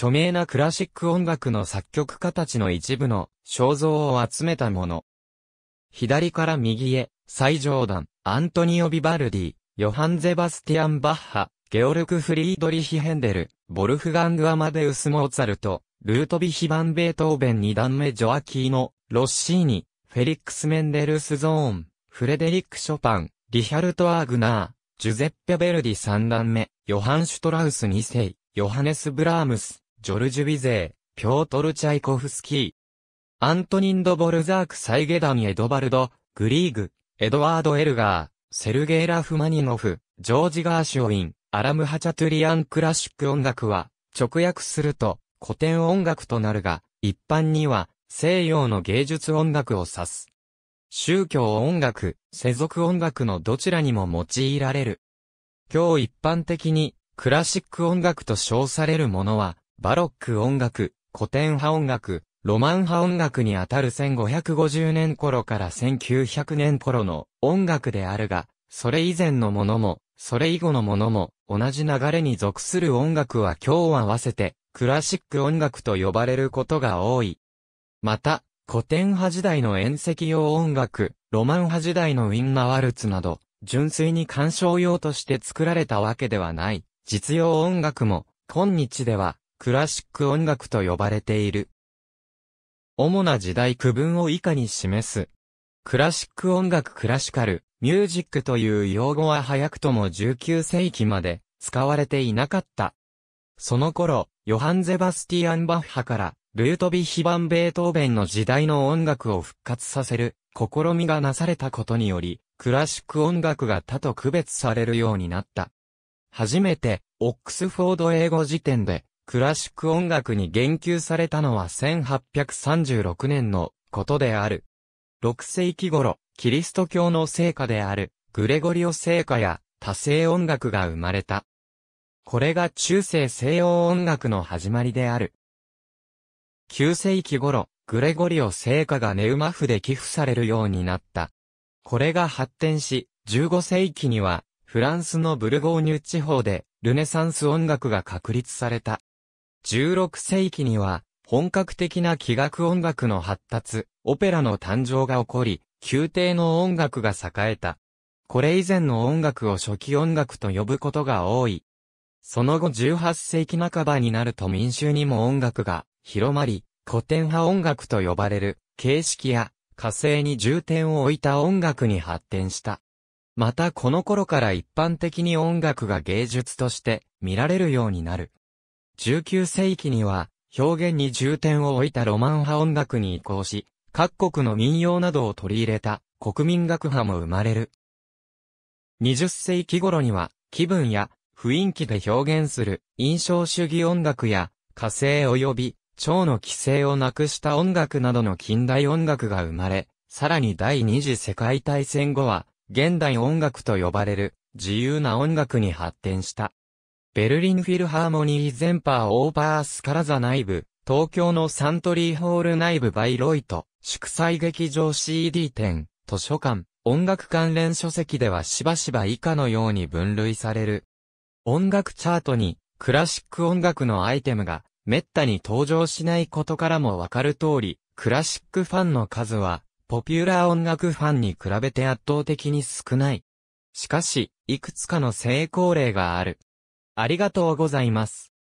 著名なクラシック音楽の作曲家たちの一部の肖像を集めたもの。左から右へ、最上段、アントニオ・ビバルディ、ヨハン・ゼバスティアン・バッハ、ゲオルク・フリードリヒ・ヘンデル、ボルフガング・アマデウス・モーツァルト、ルートビヒ・バン・ベートーベン2段目ジョアキーノ、ロッシーニ、フェリックス・メンデルス・ゾーン、フレデリック・ショパン、リヒャルト・アーグナー、ジュゼッペ・ベルディ3段目、ヨハン・シュトラウス2世、ヨハネス・ブラームス、ジョルジュ・ビゼー、ピョートル・チャイコフスキー、アントニンド・ボルザーク・サイゲダン・エドバルド、グリーグ、エドワード・エルガー、セルゲイ・ラフマニノフ、ジョージ・ガーシュウィン、アラム・ハチャトゥリアン・クラシック音楽は、直訳すると、古典音楽となるが、一般には、西洋の芸術音楽を指す。宗教音楽、世俗音楽のどちらにも用いられる。今日一般的に、クラシック音楽と称されるものは、バロック音楽、古典派音楽、ロマン派音楽にあたる1550年頃から1900年頃の音楽であるが、それ以前のものも、それ以後のものも、同じ流れに属する音楽は今日合わせて、クラシック音楽と呼ばれることが多い。また、古典派時代の宴席用音楽、ロマン派時代のウィンナワルツなど、純粋に鑑賞用として作られたわけではない、実用音楽も、今日では、クラシック音楽と呼ばれている。主な時代区分を以下に示す。クラシック音楽クラシカル、ミュージックという用語は早くとも19世紀まで使われていなかった。その頃、ヨハン・ゼバスティアン・バッハから、ルートビヒバン・ベートーベンの時代の音楽を復活させる、試みがなされたことにより、クラシック音楽が他と区別されるようになった。初めて、オックスフォード英語辞典で、クラシック音楽に言及されたのは1836年のことである。6世紀頃、キリスト教の聖歌である、グレゴリオ聖歌や多声音楽が生まれた。これが中世西洋音楽の始まりである。9世紀頃、グレゴリオ聖歌がネウマフで寄付されるようになった。これが発展し、15世紀には、フランスのブルゴーニュ地方で、ルネサンス音楽が確立された。16世紀には、本格的な器楽音楽の発達、オペラの誕生が起こり、宮廷の音楽が栄えた。これ以前の音楽を初期音楽と呼ぶことが多い。その後18世紀半ばになると民衆にも音楽が広まり、古典派音楽と呼ばれる形式や火星に重点を置いた音楽に発展した。またこの頃から一般的に音楽が芸術として見られるようになる。19世紀には、表現に重点を置いたロマン派音楽に移行し、各国の民謡などを取り入れた国民楽派も生まれる。20世紀頃には、気分や雰囲気で表現する印象主義音楽や、火星及び蝶の規制をなくした音楽などの近代音楽が生まれ、さらに第二次世界大戦後は、現代音楽と呼ばれる自由な音楽に発展した。ベルリンフィルハーモニーゼンパーオーバースカラザ内部、東京のサントリーホール内部バイロイト、祝祭劇場 CD 店、図書館、音楽関連書籍ではしばしば以下のように分類される。音楽チャートに、クラシック音楽のアイテムが、滅多に登場しないことからもわかる通り、クラシックファンの数は、ポピュラー音楽ファンに比べて圧倒的に少ない。しかし、いくつかの成功例がある。ありがとうございます。